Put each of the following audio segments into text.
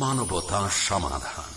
মানবতা সমাধান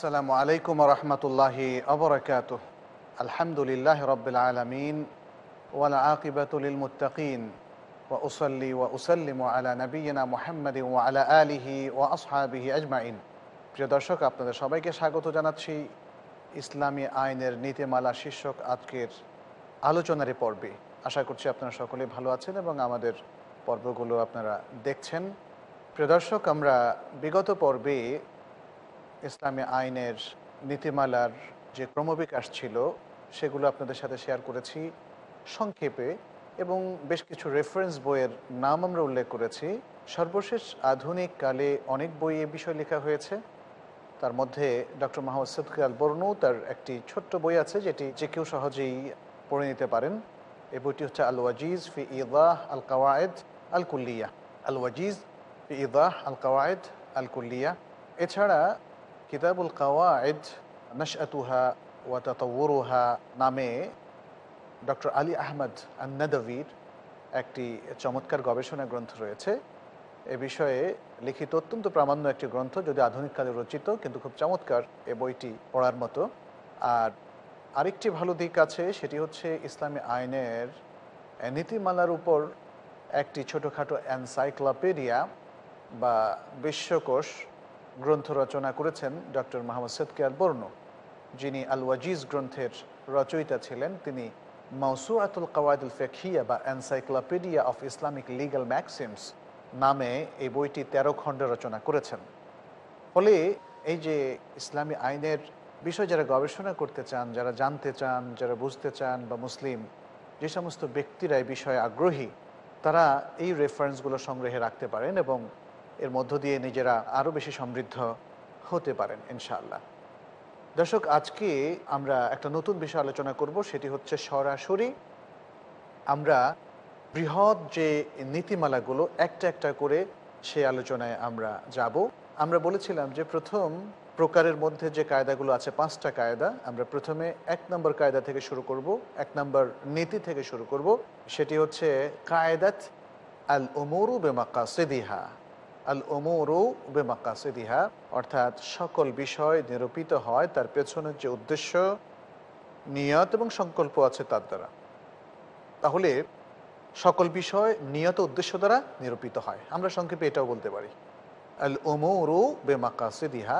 আসসালামু আলাইকুম রহমতুল্লাহি অবরাকাত আলহামদুলিল্লাহ রবিল আলমিন ওয়ালা আকিবাতুল মুতাকিন উসল্লি ওয়া উসল্লিম আলা নবীনা মোহাম্মদ ও আলা আলিহি ও আসহাবিহি আজমাইন প্রিয় দর্শক আপনাদের সবাইকে স্বাগত জানাচ্ছি ইসলামী আইনের নীতিমালা শীর্ষক আজকের আলোচনারই পর্বে আশা করছি আপনারা সকলে ভালো আছেন এবং আমাদের পর্বগুলো আপনারা দেখছেন প্রিয় দর্শক আমরা বিগত পর্বে ইসলামী আইনের নীতিমালার যে ক্রমবিকাশ ছিল সেগুলো আপনাদের সাথে শেয়ার করেছি সংক্ষেপে এবং বেশ কিছু রেফারেন্স বইয়ের নাম আমরা উল্লেখ করেছি সর্বশেষ আধুনিক কালে অনেক বই এ বিষয়ে লেখা হয়েছে তার মধ্যে ডক্টর মাহমুদ সদকাল আল বর্ণু তার একটি ছোট্ট বই আছে যেটি যে কেউ সহজেই পড়ে নিতে পারেন এই বইটি হচ্ছে আল ওয়াজিজ ফি ইদাহ আল কাওয়ায়দ আল কুল্লিয়া আল ওয়াজিজ ফি ইদাহ আল কাওয়ায়দ আল কুল্লিয়া এছাড়া কিতাবুল কাওয়ায়দ নশআতুহা ওয়াতাতওয়ুরুহা নামে ডক্টর আলী আহমদ আন্নাদভির একটি চমৎকার গবেষণা গ্রন্থ রয়েছে এ বিষয়ে লিখিত অত্যন্ত প্রামাণ্য একটি গ্রন্থ যদি আধুনিককালে রচিত কিন্তু খুব চমৎকার এ বইটি পড়ার মতো আর আরেকটি ভালো দিক আছে সেটি হচ্ছে ইসলামী আইনের নীতিমালার উপর একটি ছোটোখাটো এনসাইক্লোপিডিয়া বা বিশ্বকোষ গ্রন্থ রচনা করেছেন ডক্টর মোহাম্মদ সদকিয়াল বর্ণ যিনি আল ওয়াজিজ গ্রন্থের রচয়িতা ছিলেন তিনি মাউসু আতুল কওয়ায়দুল ফেকিয়া বা encyclopedia of Islamic legal maxims নামে এই বইটি ১৩ খণ্ড রচনা করেছেন ফলে এই যে ইসলামী আইনের বিষয় যারা গবেষণা করতে চান যারা জানতে চান যারা বুঝতে চান বা মুসলিম যে সমস্ত ব্যক্তিরা এই বিষয়ে আগ্রহী তারা এই রেফারেন্সগুলো সংগ্রহে রাখতে পারেন এবং এর মধ্য দিয়ে নিজেরা আরও বেশি সমৃদ্ধ হতে পারেন ইনশাআল্লাহ দর্শক আজকে আমরা একটা নতুন বিষয় আলোচনা করব সেটি হচ্ছে সরাসরি আমরা বৃহৎ যে নীতিমালাগুলো একটা একটা করে সেই আলোচনায় আমরা যাব আমরা বলেছিলাম যে প্রথম প্রকারের মধ্যে যে কায়দাগুলো আছে পাঁচটা কায়দা আমরা প্রথমে এক নম্বর কায়দা থেকে শুরু করব এক নম্বর নীতি থেকে শুরু করব সেটি হচ্ছে কায়দাত আল ওমরু সেদিহা আল ওমরু দিহা অর্থাৎ সকল বিষয় নিরূপিত হয় তার পেছনের যে উদ্দেশ্য নিয়ত এবং সংকল্প আছে তার দ্বারা তাহলে সকল বিষয় নিয়ত উদ্দেশ্য দ্বারা নিরূপিত হয় আমরা সংক্ষেপে এটাও বলতে পারি আল ওমরু দিহা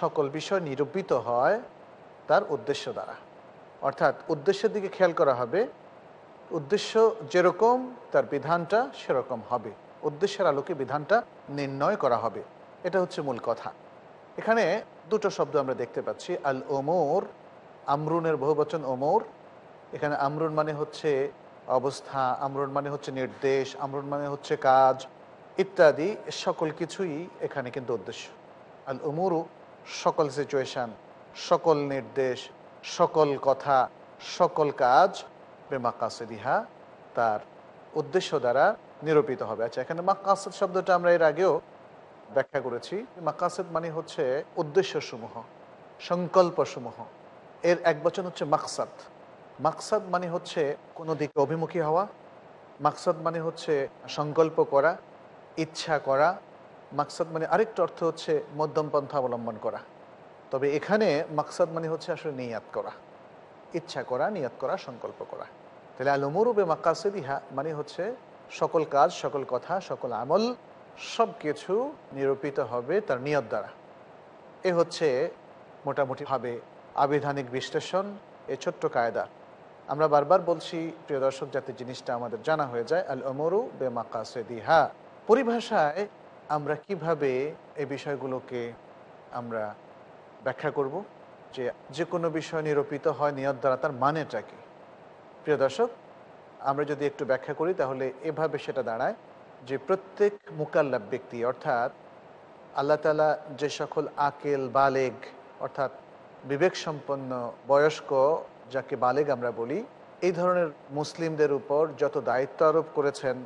সকল বিষয় নিরূপিত হয় তার উদ্দেশ্য দ্বারা অর্থাৎ উদ্দেশ্যের দিকে খেয়াল করা হবে উদ্দেশ্য যেরকম তার বিধানটা সেরকম হবে উদ্দেশ্যের আলোকে বিধানটা নির্ণয় করা হবে এটা হচ্ছে মূল কথা এখানে দুটো শব্দ আমরা দেখতে পাচ্ছি আল ওমর আমরুনের বহুবচন ওমর এখানে আমরুন মানে হচ্ছে অবস্থা আমরুন মানে হচ্ছে নির্দেশ আমরুন মানে হচ্ছে কাজ ইত্যাদি সকল কিছুই এখানে কিন্তু উদ্দেশ্য আল উমুরু সকল সিচুয়েশান সকল নির্দেশ সকল কথা সকল কাজ বেমাকাসেদিহা তার উদ্দেশ্য দ্বারা নিরূপিত হবে আচ্ছা এখানে মাকাসেদ শব্দটা আমরা এর আগেও ব্যাখ্যা করেছি মাকাসেদ মানে হচ্ছে উদ্দেশ্যসমূহ সংকল্পসমূহ এর এক বচন হচ্ছে মাকসাদ মাকসাদ মানে হচ্ছে কোনো দিকে অভিমুখী হওয়া মাকসাদ মানে হচ্ছে সংকল্প করা ইচ্ছা করা মাকসাদ মানে আরেকটা অর্থ হচ্ছে মধ্যম পন্থা অবলম্বন করা তবে এখানে মাকসাদ মানে হচ্ছে আসলে নিয়াত করা ইচ্ছা করা নিয়াত করা সংকল্প করা তাহলে আলমরুবে মাকাসেদ ইহা মানে হচ্ছে সকল কাজ সকল কথা সকল আমল সব কিছু নিরূপিত হবে তার নিয়ত দ্বারা এ হচ্ছে মোটামুটিভাবে আবিধানিক বিশ্লেষণ এ ছোট্ট কায়দা আমরা বারবার বলছি প্রিয় দর্শক যাতে জিনিসটা আমাদের জানা হয়ে যায় আল অমরু বে হা পরিভাষায় আমরা কিভাবে এই বিষয়গুলোকে আমরা ব্যাখ্যা করব যে যে কোনো বিষয় নিরূপিত হয় নিয়ত দ্বারা তার মানেটা কি প্রিয় দর্শক আমরা যদি একটু ব্যাখ্যা করি তাহলে এভাবে সেটা দাঁড়ায় যে প্রত্যেক মুকাল্লাব ব্যক্তি অর্থাৎ আল্লাহ তালা যে সকল আকেল বালেগ অর্থাৎ বিবেক সম্পন্ন বয়স্ক যাকে বালেগ আমরা বলি এই ধরনের মুসলিমদের উপর যত দায়িত্ব আরোপ করেছেন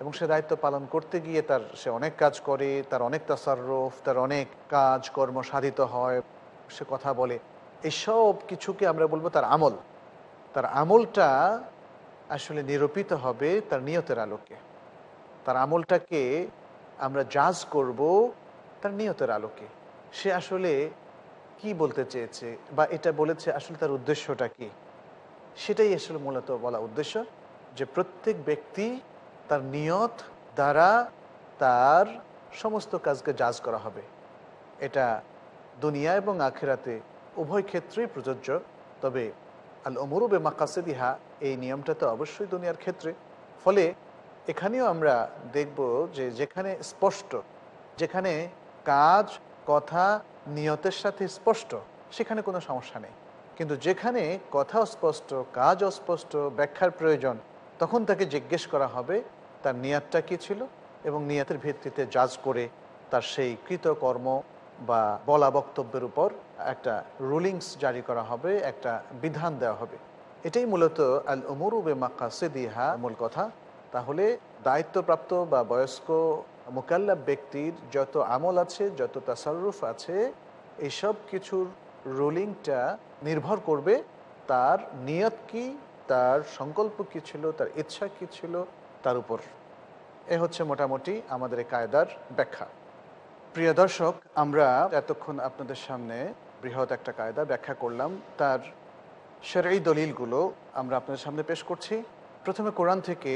এবং সে দায়িত্ব পালন করতে গিয়ে তার সে অনেক কাজ করে তার অনেক তাসারফ তার অনেক কাজ কর্ম সাধিত হয় সে কথা বলে এসব কিছুকে আমরা বলবো তার আমল তার আমলটা আসলে নিরূপিত হবে তার নিয়তের আলোকে তার আমলটাকে আমরা জাজ করব তার নিয়তের আলোকে সে আসলে কি বলতে চেয়েছে বা এটা বলেছে আসলে তার উদ্দেশ্যটা কি সেটাই আসলে মূলত বলা উদ্দেশ্য যে প্রত্যেক ব্যক্তি তার নিয়ত দ্বারা তার সমস্ত কাজকে জাজ করা হবে এটা দুনিয়া এবং আখেরাতে উভয় ক্ষেত্রেই প্রযোজ্য তবে আল অমরুবে মাকাসেদিহা এই নিয়মটা তো অবশ্যই দুনিয়ার ক্ষেত্রে ফলে এখানেও আমরা দেখব যে যেখানে স্পষ্ট যেখানে কাজ কথা নিয়তের সাথে স্পষ্ট সেখানে কোনো সমস্যা নেই কিন্তু যেখানে কথা অস্পষ্ট কাজ অস্পষ্ট ব্যাখ্যার প্রয়োজন তখন তাকে জিজ্ঞেস করা হবে তার নিয়াতটা কী ছিল এবং নিয়াতের ভিত্তিতে জাজ করে তার সেই কৃতকর্ম বা বলা বক্তব্যের উপর একটা রুলিংস জারি করা হবে একটা বিধান দেওয়া হবে এটাই মূলত আল উমর উবে মাক্কা সেদিহা মূল কথা তাহলে দায়িত্বপ্রাপ্ত বা বয়স্ক মোকাল্লা ব্যক্তির যত আমল আছে যত তাসারুফ আছে এইসব কিছুর রুলিংটা নির্ভর করবে তার নিয়ত কি তার সংকল্প কি ছিল তার ইচ্ছা কি ছিল তার উপর এ হচ্ছে মোটামুটি আমাদের কায়দার ব্যাখ্যা প্রিয় দর্শক আমরা এতক্ষণ আপনাদের সামনে বৃহৎ একটা কায়দা ব্যাখ্যা করলাম তার সেরাই দলিলগুলো আমরা আপনাদের সামনে পেশ করছি প্রথমে কোরআন থেকে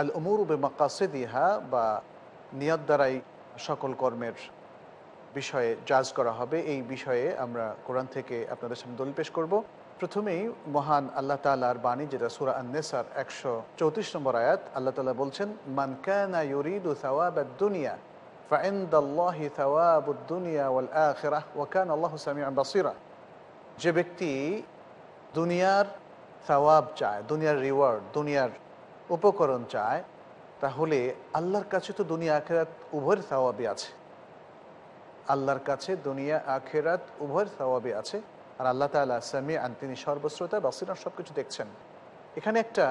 আল উবে মাকাসে দিহা বা নিয়াদ দ্বারাই সকল কর্মের বিষয়ে জাজ করা হবে এই বিষয়ে আমরা কোরআন থেকে আপনাদের সামনে দলিল পেশ করব প্রথমেই মহান আল্লাহ তালার বাণী যেটা সুরা আন্নেসার একশো চৌত্রিশ নম্বর আয়াত আল্লাহ তালা বলছেন মানকানা ইউরিদ দুনিয়া ফাইন্দাল্লাহি থাওয়াবুদ্দুনিয়া ওয়াল আখেরা ওয়াকান আল্লাহ সামিয়ান বাসিরা যে ব্যক্তি দুনিয়ার সওয়াব চায় দুনিয়ার রিওয়ার্ড দুনিয়ার উপকরণ চায় তাহলে আল্লাহর কাছে তো দুনিয়া আখেরাত উভয়ের সওয়াবি আছে আল্লাহর কাছে দুনিয়া আখেরাত উভয়ের সওয়াবি আছে আর আল্লাহ তালা সামি আন তিনি সর্বশ্রোতা বাসিরা সব কিছু দেখছেন এখানে একটা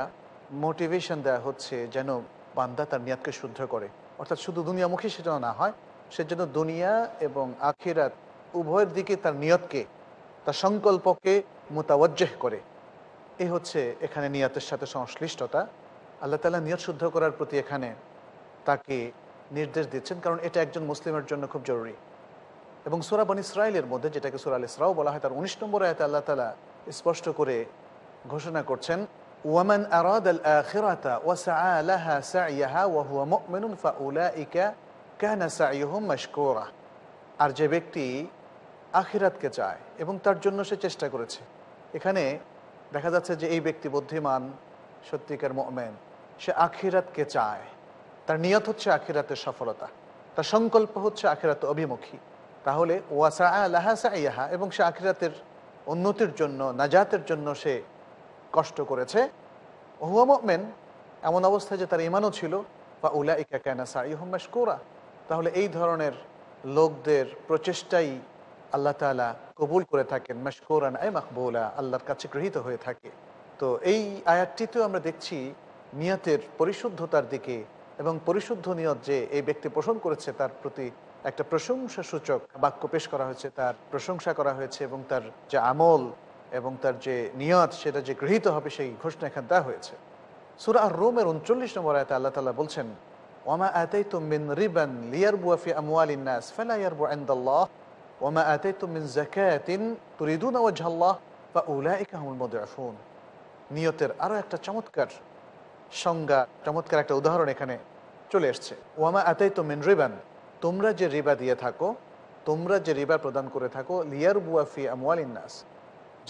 মোটিভেশন দেওয়া হচ্ছে যেন বান্দা তার নিয়াতকে শুদ্ধ করে অর্থাৎ শুধু দুনিয়ামুখী সেটা না হয় সেজন্য দুনিয়া এবং আখিরাত উভয়ের দিকে তার নিয়তকে তার সংকল্পকে মোতাবজ্জেহ করে এ হচ্ছে এখানে নিয়তের সাথে সংশ্লিষ্টতা আল্লাহ তালা নিয়ত শুদ্ধ করার প্রতি এখানে তাকে নির্দেশ দিচ্ছেন কারণ এটা একজন মুসলিমের জন্য খুব জরুরি এবং সোরা আন ইসরায়েলের মধ্যে যেটাকে সোরা ইসরাও বলা হয় তার উনিশ নম্বর আয়তে আল্লাহ তালা স্পষ্ট করে ঘোষণা করছেন ওয়ামান আরাদ আল আখিরাতা ওয়াসাআ লাহা সাইয়াহা ওয়া হুয়া মুমিনুন ফাউলাইকা কানা আর যে ব্যক্তি আখিরাতকে চায় এবং তার জন্য সে চেষ্টা করেছে এখানে দেখা যাচ্ছে যে এই ব্যক্তি বুদ্ধিমান সত্যিকার মোমেন সে আখিরাতকে চায় তার নিয়ত হচ্ছে আখিরাতের সফলতা তার সংকল্প হচ্ছে আখিরাত অভিমুখী তাহলে ওয়াসা আল্লাহা ইয়াহা এবং সে আখিরাতের উন্নতির জন্য নাজাতের জন্য সে কষ্ট করেছে হুয়া মেন এমন অবস্থায় যে তার ইমানও ছিল বা উলা ইকা ক্যানা সাইহম্মাস কোরা তাহলে এই ধরনের লোকদের প্রচেষ্টাই আল্লাহ তালা কবুল করে থাকেন মাসকোরান এ মাহবুলা আল্লাহর কাছে গৃহীত হয়ে থাকে তো এই আয়াতটিতেও আমরা দেখছি নিয়তের পরিশুদ্ধতার দিকে এবং পরিশুদ্ধ নিয়ত যে এই ব্যক্তি পোষণ করেছে তার প্রতি একটা প্রশংসা সূচক বাক্য পেশ করা হয়েছে তার প্রশংসা করা হয়েছে এবং তার যে আমল এবং তার যে নিয়াত সেটা যে গৃহীত হবে সেই ঘোষণা এখানে দেওয়া হয়েছে সুরা আর রোমের উনচল্লিশ নম্বর আয়তে আল্লাহ তালা বলছেন ওমা আতাই তুমিন রিবান লিয়ারবুয়াফি আমুয়ালিনাস ফেলাইয়ারবু আন্দাল্লাহ ওমা আতাই তুমিন জাকায়াতিন তুরিদুন ওয়াজহাল্লাহ বা উলা উলাইকাহুল মদরাফুন নিয়তের আরও একটা চমৎকার সংজ্ঞা চমৎকার একটা উদাহরণ এখানে চলে এসছে ওয়ামা তো মিন রিবান তোমরা যে রিবা দিয়ে থাকো তোমরা যে রিবা প্রদান করে থাকো লিয়ার বুয়াফি লিয়ারবুয়াফি আমুয়ালিনাস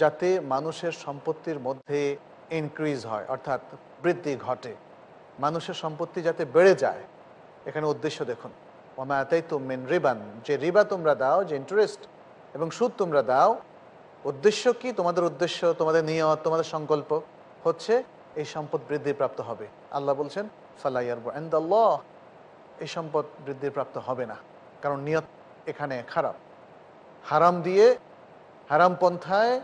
যাতে মানুষের সম্পত্তির মধ্যে ইনক্রিজ হয় অর্থাৎ বৃদ্ধি ঘটে মানুষের সম্পত্তি যাতে বেড়ে যায় এখানে উদ্দেশ্য দেখুন তো মেন রিবান যে রিবা তোমরা দাও যে ইন্টারেস্ট এবং সুদ তোমরা দাও উদ্দেশ্য কি তোমাদের উদ্দেশ্য তোমাদের নিয়ত তোমাদের সংকল্প হচ্ছে এই সম্পদ বৃদ্ধিপ্রাপ্ত হবে আল্লাহ বলছেন ফালাইয়ারব ল এই সম্পদ বৃদ্ধিপ্রাপ্ত হবে না কারণ নিয়ত এখানে খারাপ হারাম দিয়ে হারাম পন্থায়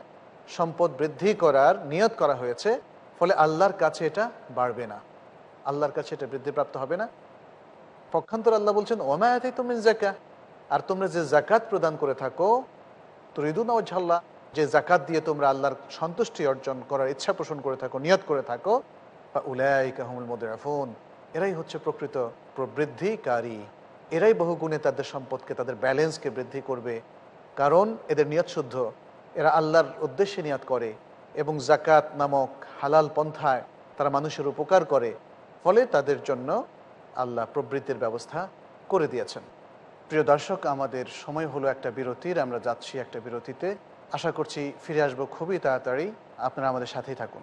সম্পদ বৃদ্ধি করার নিয়ত করা হয়েছে ফলে আল্লাহর কাছে এটা বাড়বে না আল্লাহর কাছে এটা বৃদ্ধিপ্রাপ্ত হবে না পক্ষান্তর আল্লাহ বলছেন ওমায়াতেই তুমি জাকা আর তোমরা যে জাকাত প্রদান করে থাকো তরিদুন ও ঝাল্লা যে জাকাত দিয়ে তোমরা আল্লাহর সন্তুষ্টি অর্জন করার ইচ্ছা পোষণ করে থাকো নিয়ত করে থাকো বা উলায় কাহমুল মোদাফুন এরাই হচ্ছে প্রকৃত প্রবৃদ্ধিকারী এরাই বহুগুণে তাদের সম্পদকে তাদের ব্যালেন্সকে বৃদ্ধি করবে কারণ এদের নিয়ত শুদ্ধ এরা আল্লাহর উদ্দেশ্যে নিয়াত করে এবং জাকাত নামক হালাল পন্থায় তারা মানুষের উপকার করে ফলে তাদের জন্য আল্লাহ প্রবৃত্তির ব্যবস্থা করে দিয়েছেন প্রিয় দর্শক আমাদের সময় হলো একটা বিরতির আমরা যাচ্ছি একটা বিরতিতে আশা করছি ফিরে আসবো খুবই তাড়াতাড়ি আপনারা আমাদের সাথেই থাকুন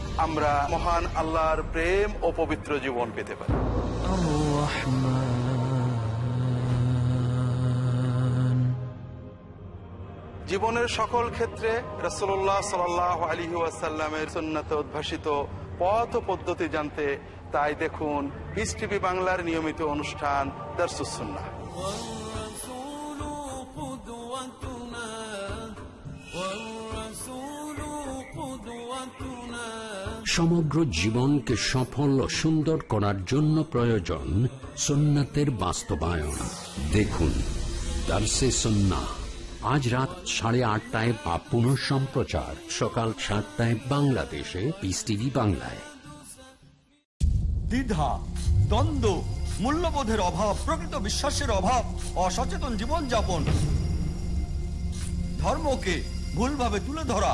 আমরা মহান আল্লাহর প্রেম ও পবিত্র জীবন পেতে পারি জীবনের সকল ক্ষেত্রে রসোল্লাহ সাল আলী ওয়াসাল্লামের সন্ন্যতে উদ্ভাসিত পথ পদ্ধতি জানতে তাই দেখুন বিস বাংলার নিয়মিত অনুষ্ঠান দর্শুসন্না সমগ্র জীবনকে সফল ও সুন্দর করার জন্য প্রয়োজন সোনাতের বাস্তবায়ন দেখুন সন্না আজ রাত সাড়ে আটটায় বা পুনঃ সম্প্রচার সকাল সাতটায় বাংলাদেশে পিস বাংলায় দ্বিধা দ্বন্দ্ব মূল্যবোধের অভাব প্রকৃত বিশ্বাসের অভাব অসচেতন জীবনযাপন ধর্মকে ভুলভাবে তুলে ধরা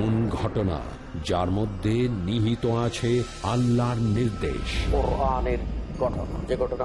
এমন ঘটনা যার মধ্যে নিহিত আছে আল্লাহর নির্দেশ যে ঘটনা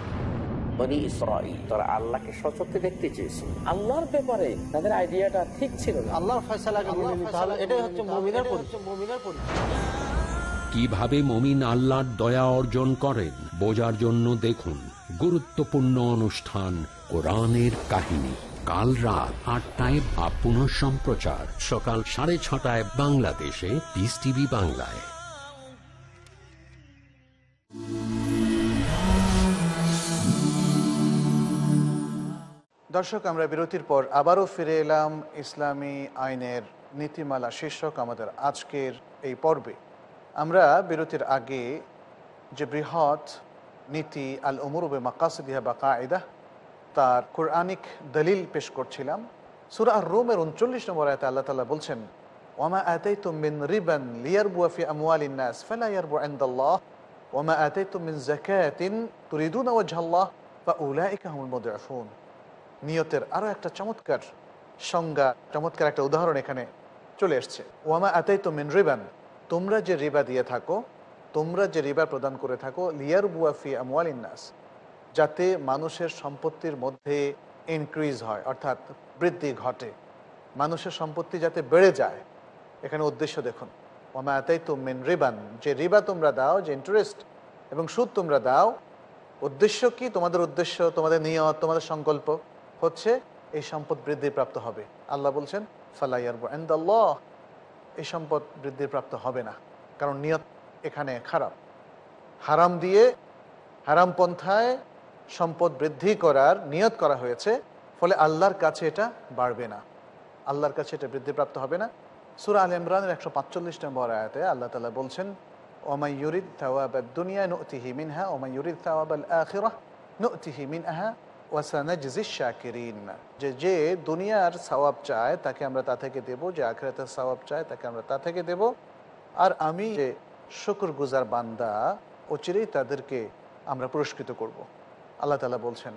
কিভাবে মমিন আল্লাহর দয়া অর্জন করেন বোঝার জন্য দেখুন গুরুত্বপূর্ণ অনুষ্ঠান কোরআনের কাহিনী কাল রাত আটটায় বা সম্প্রচার সকাল সাড়ে ছটায় বাংলাদেশে পিস টিভি বাংলায় দর্শক আমরা বিরতির পর আবারও ফিরে এলাম ইসলামী আইনের নীতিমালা শীর্ষক আমাদের আজকের এই পর্বে আমরা বিরতির আগে যে বৃহৎ নীতি আল উমরুবে মাকাসিদিহা বা কায়দা তার কোরআনিক দলিল পেশ করছিলাম সুরা রোমের উনচল্লিশ নম্বর আয়তে আল্লাহ তালা বলছেন ওমা আতাই তুমিন রিবান লিয়ারবুয়াফি আমওয়ালিনাস ফালা ইয়ারবু আন্দাল্লাহ ওমা আতাই তুমিন জাকাতিন তুরিদুন ঝাল্লাহ বা উলাইকা হুল মুদাফুন নিয়তের আরও একটা চমৎকার সংজ্ঞা চমৎকার একটা উদাহরণ এখানে চলে এসছে ওয়ামা এতই তো মেন রিবান তোমরা যে রিবা দিয়ে থাকো তোমরা যে রিবা প্রদান করে থাকো লিয়ার বুয়াফি আমওয়ালিনাস যাতে মানুষের সম্পত্তির মধ্যে ইনক্রিজ হয় অর্থাৎ বৃদ্ধি ঘটে মানুষের সম্পত্তি যাতে বেড়ে যায় এখানে উদ্দেশ্য দেখুন ওমা এতই তো মেন রিবান যে রিবা তোমরা দাও যে ইন্টারেস্ট এবং সুদ তোমরা দাও উদ্দেশ্য কি তোমাদের উদ্দেশ্য তোমাদের নিয়ত তোমাদের সংকল্প হচ্ছে এই সম্পদ বৃদ্ধিপ্রাপ্ত হবে আল্লাহ বলছেন দ্য ল এই সম্পদ বৃদ্ধিপ্রাপ্ত হবে না কারণ নিয়ত এখানে খারাপ হারাম দিয়ে হারাম পন্থায় সম্পদ বৃদ্ধি করার নিয়ত করা হয়েছে ফলে আল্লাহর কাছে এটা বাড়বে না আল্লাহর কাছে এটা বৃদ্ধিপ্রাপ্ত হবে না সুরা আল ইমরানের একশো পাঁচচল্লিশ নম্বর আয়াতে আল্লাহ তালা বলছেন ওমাই ইউরিদ থাওয়াবাদ দুনিয়া নুতিহি মিনহা ওমাই ওয়াসানাজিস শাকিরিন যে যে দুনিয়ার সওয়াব চায় তাকে আমরা তা থেকে দেব যে আখরাতের সওয়াব চায় তাকে আমরা তা থেকে দেব আর আমি যে শুকুর গুজার বান্দা অচিরেই তাদেরকে আমরা পুরস্কৃত করব। আল্লাহ তালা বলছেন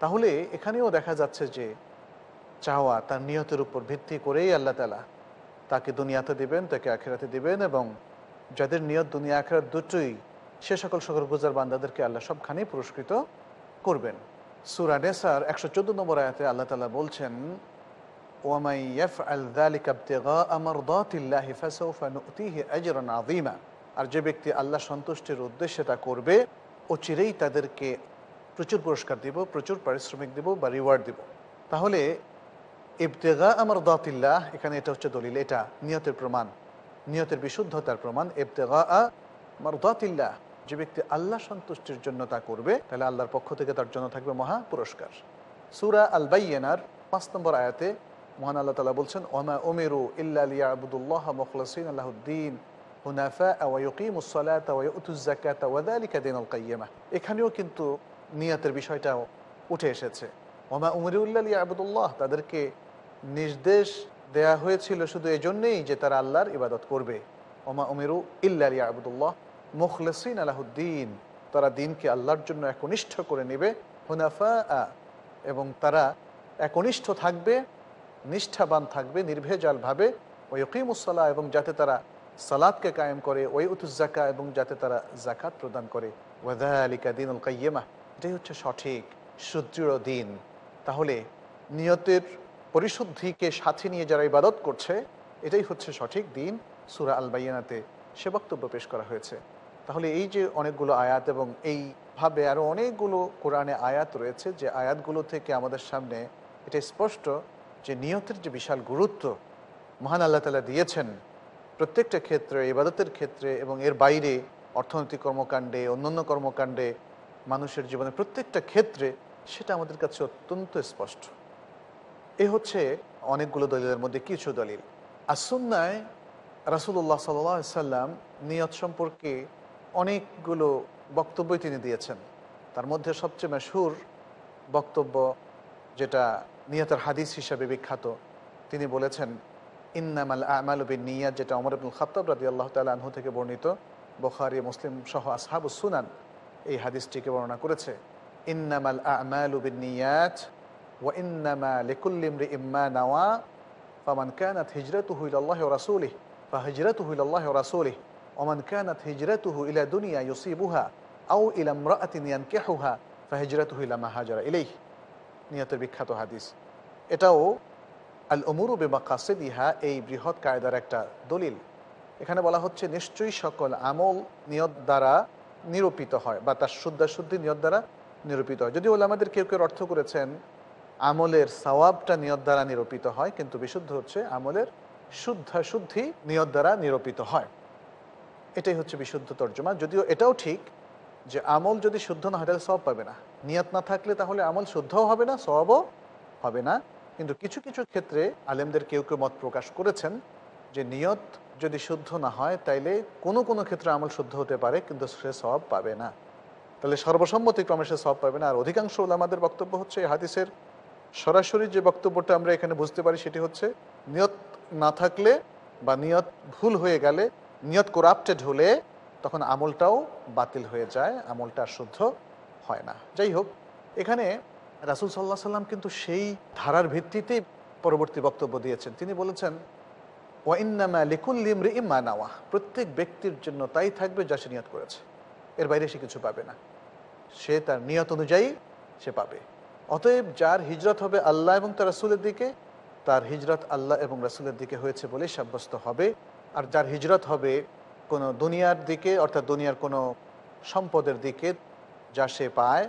তাহলে এখানেও দেখা যাচ্ছে যে চাওয়া তার নিয়তের উপর ভিত্তি করেই আল্লাহ তালা তাকে দুনিয়াতে দিবেন তাকে আখেরাতে দিবেন এবং যাদের নিয়ত দুনিয়া আখেরাত দুটোই সে সকল শুকুর গুজার বান্দাদেরকে আল্লাহ সবখানেই পুরস্কৃত করবেন সুরা নেসার একশো চোদ্দ নম্বর আয়াতে আল্লাহ তালা বলছেন আল আমার আর যে ব্যক্তি আল্লাহ সন্তুষ্টির উদ্দেশ্যে তা করবে ও চিরেই তাদেরকে প্রচুর পুরস্কার দিব প্রচুর পারিশ্রমিক দিব বা রিওয়ার্ড দিব তাহলে ইবতেগা আমার দাতিল্লাহ এখানে এটা হচ্ছে দলিল এটা নিয়তের প্রমাণ নিয়তের বিশুদ্ধতার প্রমাণ ইবতেগা আমার দাতিল্লাহ যে ব্যক্তি আল্লাহ সন্তুষ্টির জন্য তা করবে তাহলে আল্লাহর পক্ষ থেকে তার জন্য থাকবে মহা পুরস্কার সুরা আল বাইয়ার পাঁচ নম্বর আয়াতে মহান আল্লাহ তালা বলছেন ওমা ওমেরু ইল্লাহ মখলসিন আল্লাহদ্দিন এখানেও কিন্তু নিয়াতের বিষয়টা উঠে এসেছে ওমা উমরুল্লাহ আবুদুল্লাহ তাদেরকে নির্দেশ দেয়া হয়েছিল শুধু জন্যেই যে তারা আল্লাহর ইবাদত করবে ওমা উমেরু ইল্লা আবুদুল্লাহ মুখলেসিন আলাহুদ্দিন তারা দিনকে আল্লাহর জন্য একনিষ্ঠ করে নেবে হুনাফা এবং তারা একনিষ্ঠ থাকবে নিষ্ঠাবান থাকবে নির্ভেজালভাবে ওই ইকিমুসাল্লাহ এবং যাতে তারা সালাদকে কায়েম করে ওই উতুজাকা এবং যাতে তারা জাকাত প্রদান করে ওয়াদা আলিকা দিন উল কাইয়েমা এটাই হচ্ছে সঠিক সুদৃঢ় দিন তাহলে নিয়তের পরিশুদ্ধিকে সাথে নিয়ে যারা ইবাদত করছে এটাই হচ্ছে সঠিক দিন সুরা আল বাইয়ানাতে সে বক্তব্য পেশ করা হয়েছে তাহলে এই যে অনেকগুলো আয়াত এবং এইভাবে আরও অনেকগুলো কোরআনে আয়াত রয়েছে যে আয়াতগুলো থেকে আমাদের সামনে এটা স্পষ্ট যে নিয়তের যে বিশাল গুরুত্ব মহান আল্লাহ তালা দিয়েছেন প্রত্যেকটা ক্ষেত্রে ইবাদতের ক্ষেত্রে এবং এর বাইরে অর্থনৈতিক কর্মকাণ্ডে অন্যান্য কর্মকাণ্ডে মানুষের জীবনে প্রত্যেকটা ক্ষেত্রে সেটা আমাদের কাছে অত্যন্ত স্পষ্ট এ হচ্ছে অনেকগুলো দলিলের মধ্যে কিছু দলিল আসুন্নায় রাসুল্লাহ সাল্লাম নিয়ত সম্পর্কে অনেকগুলো বক্তব্যই তিনি দিয়েছেন তার মধ্যে সবচেয়ে মেশুর বক্তব্য যেটা নিহতের হাদিস হিসাবে বিখ্যাত তিনি বলেছেন ইন্নামাল আমাল বিন নিয়াত যেটা অমর আব্দুল খাতাব রাজি আল্লাহ তাল আনহু থেকে বর্ণিত বখারি মুসলিম সহ আসহাবু সুনান এই হাদিসটিকে বর্ণনা করেছে ইন্নামাল আমাল বিন নিয়াত ও ইন্নামা লিকুল্লিম রি ইম্মা নাওয়া ফামান কানাত হিজরত হুইল আল্লাহ রাসুলিহ বা হিজরত হুইল আল্লাহ রাসুলিহ ওমান কানাত হিজরাতুহু ইলা দুনিয়া ইউসিবুহা আউ ইলাম রাতিন ইয়ানকিহুহা ফাহিজরাতুহু ইলা মা হাজারা ইলাইহ নিহতের বিখ্যাত হাদিস এটাও আল ওমরু বে মাকাসিদিহা এই বৃহৎ কায়দার একটা দলিল এখানে বলা হচ্ছে নিশ্চয়ই সকল আমল নিয়ত দ্বারা নিরূপিত হয় বা তার শুদ্ধাশুদ্ধি নিয়ত দ্বারা নিরূপিত হয় যদিও আমাদের কেউ কেউ অর্থ করেছেন আমলের সওয়াবটা নিয়ত দ্বারা নিরূপিত হয় কিন্তু বিশুদ্ধ হচ্ছে আমলের শুদ্ধাশুদ্ধি নিয়ত দ্বারা নিরূপিত হয় এটাই হচ্ছে বিশুদ্ধ তর্জমা যদিও এটাও ঠিক যে আমল যদি শুদ্ধ না হয় তাহলে সব পাবে না নিয়াত না থাকলে তাহলে আমল শুদ্ধও হবে না সবও হবে না কিন্তু কিছু কিছু ক্ষেত্রে আলেমদের কেউ কেউ মত প্রকাশ করেছেন যে নিয়ত যদি শুদ্ধ না হয় তাইলে কোনো কোনো ক্ষেত্রে আমল শুদ্ধ হতে পারে কিন্তু সে সব পাবে না তাহলে সর্বসম্মতিক্রমে সে সব পাবে না আর অধিকাংশ আমাদের বক্তব্য হচ্ছে এই হাদিসের সরাসরি যে বক্তব্যটা আমরা এখানে বুঝতে পারি সেটি হচ্ছে নিয়ত না থাকলে বা নিয়ত ভুল হয়ে গেলে নিয়ত করাপ্টেড হলে তখন আমলটাও বাতিল হয়ে যায় আমলটা শুদ্ধ হয় না যাই হোক এখানে রাসুল সাল্লাহ সাল্লাম কিন্তু সেই ধারার ভিত্তিতেই পরবর্তী বক্তব্য দিয়েছেন তিনি বলেছেন ওয়াইন্নামা লিকুল্লিম লিমরি ইম্মা প্রত্যেক ব্যক্তির জন্য তাই থাকবে যা সে নিয়ত করেছে এর বাইরে সে কিছু পাবে না সে তার নিয়ত অনুযায়ী সে পাবে অতএব যার হিজরত হবে আল্লাহ এবং তার রাসুলের দিকে তার হিজরত আল্লাহ এবং রাসুলের দিকে হয়েছে বলে সাব্যস্ত হবে আর যার হিজরত হবে কোনো দুনিয়ার দিকে অর্থাৎ দুনিয়ার কোনো সম্পদের দিকে যা সে পায়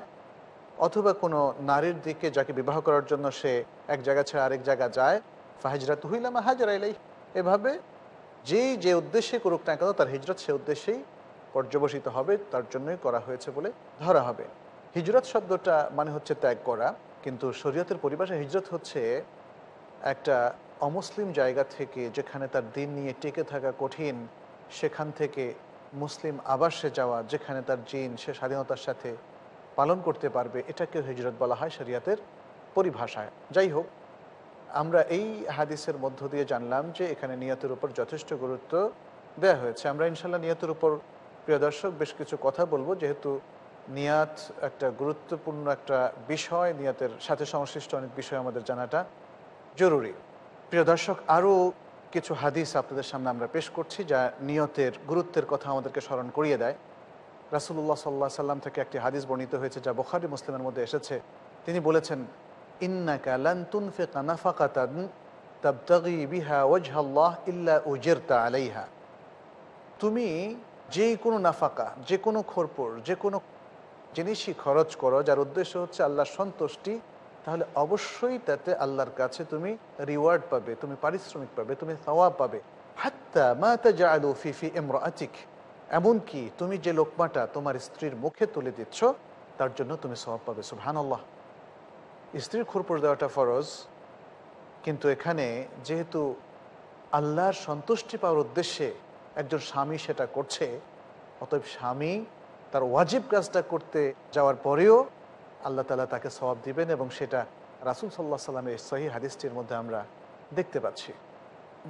অথবা কোনো নারীর দিকে যাকে বিবাহ করার জন্য সে এক জায়গা ছেড়ে আরেক জায়গা যায় ফাহিজরাত হুইলামা হাজরা এলাই এভাবে যেই যে উদ্দেশ্যে করুক না কেন তার হিজরত সে উদ্দেশ্যেই পর্যবসিত হবে তার জন্যই করা হয়েছে বলে ধরা হবে হিজরত শব্দটা মানে হচ্ছে ত্যাগ করা কিন্তু শরীয়তের পরিবেশে হিজরত হচ্ছে একটা অমুসলিম জায়গা থেকে যেখানে তার দিন নিয়ে টেকে থাকা কঠিন সেখান থেকে মুসলিম আবাসে যাওয়া যেখানে তার জিন সে স্বাধীনতার সাথে পালন করতে পারবে এটাকে হিজরত বলা হয় শরিয়াতের পরিভাষায় যাই হোক আমরা এই হাদিসের মধ্য দিয়ে জানলাম যে এখানে নিয়তের উপর যথেষ্ট গুরুত্ব দেয়া হয়েছে আমরা ইনশাল্লাহ নিয়তের উপর প্রিয় দর্শক বেশ কিছু কথা বলবো যেহেতু নিয়াত একটা গুরুত্বপূর্ণ একটা বিষয় নিয়াতের সাথে সংশ্লিষ্ট অনেক বিষয় আমাদের জানাটা জরুরি প্রিয় দর্শক আরও কিছু হাদিস আপনাদের সামনে আমরা পেশ করছি যা নিয়তের গুরুত্বের কথা আমাদেরকে স্মরণ করিয়ে দেয় রাসুল্লাহ সাল্লাহ সাল্লাম থেকে একটি হাদিস বর্ণিত হয়েছে যা বখারি মুসলিমের মধ্যে এসেছে তিনি বলেছেন ইন্নাকা লান্তুন ফেকা নাফাকাতান বিহা উজেরতা আলাইহা তুমি যে কোনো নাফাকা যে কোনো খোরপোর যে কোনো জিনিসই খরচ করো যার উদ্দেশ্য হচ্ছে আল্লাহ সন্তুষ্টি তাহলে অবশ্যই তাতে আল্লাহর কাছে তুমি রিওয়ার্ড পাবে তুমি পারিশ্রমিক পাবে তুমি সওয়াব পাবে হাত্তা মাতা যা আলু ফিফি এমর আচিক এমনকি তুমি যে লোকমাটা তোমার স্ত্রীর মুখে তুলে দিচ্ছ তার জন্য তুমি সবাব পাবে সুবহান আল্লাহ স্ত্রীর খুরপুর দেওয়াটা ফরজ কিন্তু এখানে যেহেতু আল্লাহর সন্তুষ্টি পাওয়ার উদ্দেশ্যে একজন স্বামী সেটা করছে অতএব স্বামী তার ওয়াজিব কাজটা করতে যাওয়ার পরেও আল্লাহ তালা তাকে সবাব দিবেন এবং সেটা রাসুল সাল্লাহ সাল্লামের সহি হাদিসটির মধ্যে আমরা দেখতে পাচ্ছি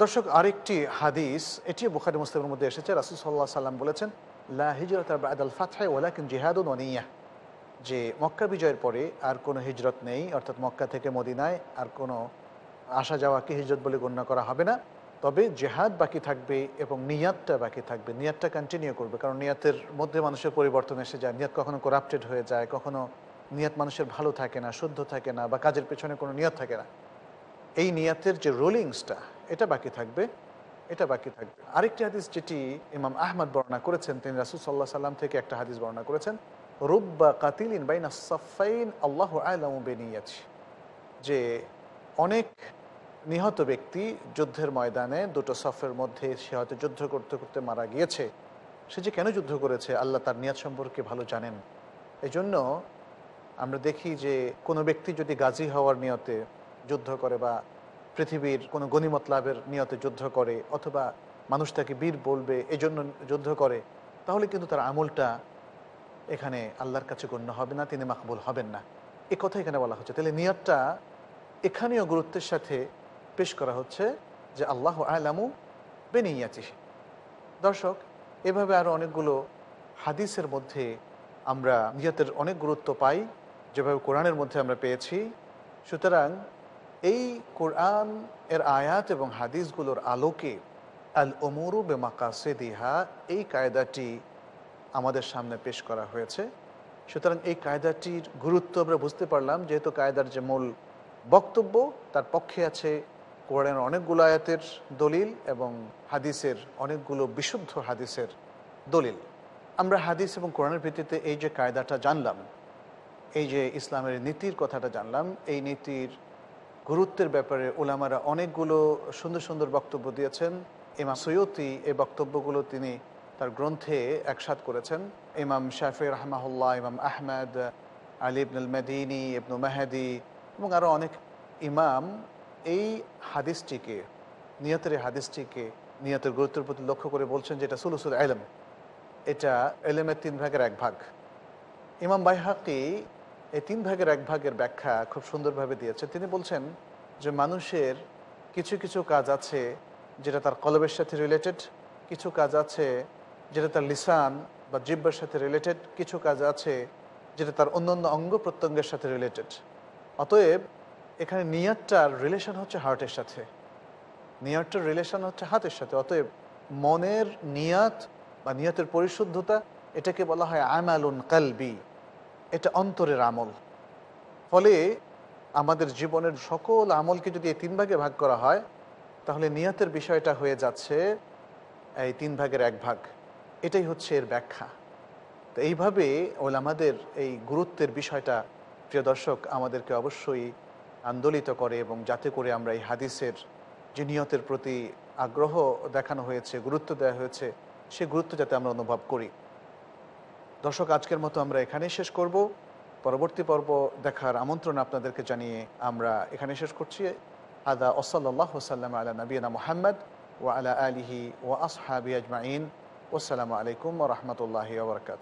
দর্শক আরেকটি হাদিস এটিও বুখারি মুসলিমের মধ্যে এসেছে রাসুল সাল্লাহ সাল্লাম বলেছেন লা হিজরত আল ফাতহায় কিন জিহাদুন অনিয়া যে মক্কা বিজয়ের পরে আর কোনো হিজরত নেই অর্থাৎ মক্কা থেকে মদিনায় আর কোনো আসা যাওয়াকে হিজরত বলে গণ্য করা হবে না তবে জেহাদ বাকি থাকবে এবং নিয়াদটা বাকি থাকবে নিয়াদটা কন্টিনিউ করবে কারণ নিয়াতের মধ্যে মানুষের পরিবর্তন এসে যায় নিয়াদ কখনো করাপ্টেড হয়ে যায় কখনো নিয়াত মানুষের ভালো থাকে না শুদ্ধ থাকে না বা কাজের পেছনে কোনো নিয়ত থাকে না এই নিয়াতের যে রোলিংসটা এটা বাকি থাকবে এটা বাকি থাকবে আরেকটি হাদিস যেটি ইমাম আহমদ বর্ণনা করেছেন তিনি রাসুল সাল্লাহ সাল্লাম থেকে একটা হাদিস বর্ণনা করেছেন রুব্বা কাতিলিন বাইনা সাফাইন আল্লাহ বেনিয়াছি যে অনেক নিহত ব্যক্তি যুদ্ধের ময়দানে দুটো সফের মধ্যে সে হয়তো যুদ্ধ করতে করতে মারা গিয়েছে সে যে কেন যুদ্ধ করেছে আল্লাহ তার নিয়াত সম্পর্কে ভালো জানেন এজন্য আমরা দেখি যে কোনো ব্যক্তি যদি গাজী হওয়ার নিয়তে যুদ্ধ করে বা পৃথিবীর কোনো গণিমত লাভের নিয়তে যুদ্ধ করে অথবা মানুষ তাকে বীর বলবে এজন্য যুদ্ধ করে তাহলে কিন্তু তার আমলটা এখানে আল্লাহর কাছে গণ্য হবে না তিনি মাকবুল হবেন না এ কথা এখানে বলা হচ্ছে তাহলে নিয়তটা এখানেও গুরুত্বের সাথে পেশ করা হচ্ছে যে আল্লাহ আলামু বেনিয়াচি দর্শক এভাবে আরও অনেকগুলো হাদিসের মধ্যে আমরা নিয়তের অনেক গুরুত্ব পাই যেভাবে কোরআনের মধ্যে আমরা পেয়েছি সুতরাং এই কোরআন এর আয়াত এবং হাদিসগুলোর আলোকে আল ওমরু বেমাকাসে দিহা এই কায়দাটি আমাদের সামনে পেশ করা হয়েছে সুতরাং এই কায়দাটির গুরুত্ব আমরা বুঝতে পারলাম যেহেতু কায়দার যে মূল বক্তব্য তার পক্ষে আছে কোরআনের অনেকগুলো আয়াতের দলিল এবং হাদিসের অনেকগুলো বিশুদ্ধ হাদিসের দলিল আমরা হাদিস এবং কোরআনের ভিত্তিতে এই যে কায়দাটা জানলাম এই যে ইসলামের নীতির কথাটা জানলাম এই নীতির গুরুত্বের ব্যাপারে ওলামারা অনেকগুলো সুন্দর সুন্দর বক্তব্য দিয়েছেন এমা সৈয়তি এই বক্তব্যগুলো তিনি তার গ্রন্থে একসাথ করেছেন ইমাম শাফি রহমাহুল্লাহ ইমাম আহমেদ আলী ইবনুল মেদিনী ইবনু মেহেদি এবং আরও অনেক ইমাম এই হাদিসটিকে নিয়তের এই হাদিসটিকে নিয়তের গুরুত্বের প্রতি লক্ষ্য করে বলছেন যে এটা সুলুসুল এটা এলেমের তিন ভাগের এক ভাগ ইমাম বাইহাকি এই তিন ভাগের এক ভাগের ব্যাখ্যা খুব সুন্দরভাবে দিয়েছে তিনি বলছেন যে মানুষের কিছু কিছু কাজ আছে যেটা তার কলবের সাথে রিলেটেড কিছু কাজ আছে যেটা তার লিসান বা জিব্বের সাথে রিলেটেড কিছু কাজ আছে যেটা তার অন্যান্য অঙ্গ প্রত্যঙ্গের সাথে রিলেটেড অতএব এখানে নিয়ারটার রিলেশন হচ্ছে হার্টের সাথে নিয়ারটার রিলেশন হচ্ছে হাতের সাথে অতএব মনের নিয়াত বা নিয়াতের পরিশুদ্ধতা এটাকে বলা হয় আমালুন কালবি এটা অন্তরের আমল ফলে আমাদের জীবনের সকল আমলকে যদি এই তিন ভাগে ভাগ করা হয় তাহলে নিয়তের বিষয়টা হয়ে যাচ্ছে এই তিন ভাগের এক ভাগ এটাই হচ্ছে এর ব্যাখ্যা তো এইভাবে আমাদের এই গুরুত্বের বিষয়টা প্রিয় দর্শক আমাদেরকে অবশ্যই আন্দোলিত করে এবং যাতে করে আমরা এই হাদিসের যে নিয়তের প্রতি আগ্রহ দেখানো হয়েছে গুরুত্ব দেওয়া হয়েছে সে গুরুত্ব যাতে আমরা অনুভব করি দর্শক আজকের মতো আমরা এখানেই শেষ করব পরবর্তী পর্ব দেখার আমন্ত্রণ আপনাদেরকে জানিয়ে আমরা এখানে শেষ করছি আদা ওসল্লাহ সাল্লাম আলা নবীনা মোহাম্মদ ও আলা আলিহি ও আসহাবি আজমাইন ওসালামু আলাইকুম রহমতুল্লাহ বরকাত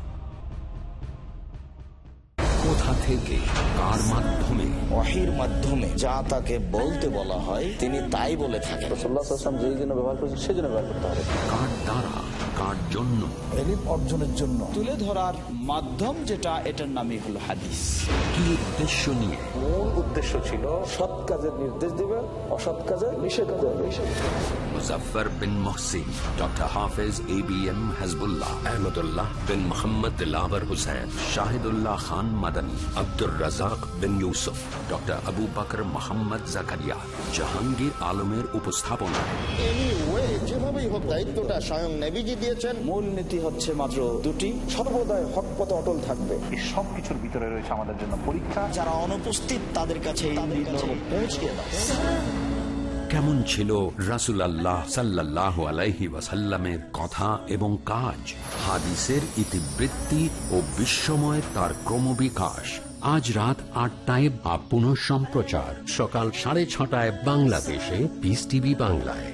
থেকে কার মাধ্যমে ওয়াহির মাধ্যমে যা তাকে বলতে বলা হয় তিনি তাই বলে থাকেন রসুল্লাহাম যেই জন্য ব্যবহার করেছেন সেজন্য ব্যবহার করতে হবে কার দ্বারা কার জন্য এলিম অর্জনের জন্য তুলে ধরার মাধ্যম যেটা এটার নামই হলো হাদিস কি উদ্দেশ্য নিয়ে মূল উদ্দেশ্য ছিল সৎ কাজের নির্দেশ দিবে অসৎ কাজের নিষেধ করবে মুজাফর বিন Mohsin doctor Hafez A B M Hazbullah Ahmadullah bin Mohammad লাভার হুসেন শাহিদুল্লাহ খান মাদানী আব্দুর রাজাক বিন ইউসুফ ডক্টর আবু বাকর মোহাম্মদ জাকারিয়া জাহাঙ্গীর আলমের উপস্থাপনা যেভাবেই দায়িত্বটা দিয়েছেন হচ্ছে মাত্র দুটি অটল থাকবে এই সব কিছুর ভিতরে রয়েছে আমাদের জন্য পরীক্ষা যারা অনুপস্থিত তাদের কাছে কেমন ছিল রাসুল আল্লাহ আলাইহি ওয়াসাল্লামের কথা এবং কাজ হাদিসের ইতিবৃত্তি ও বিশ্বময় তার ক্রমবিকাশ আজ রাত আটটায় বা পুনঃ সম্প্রচার সকাল সাড়ে ছটায় বাংলাদেশে বিস টিভি বাংলায়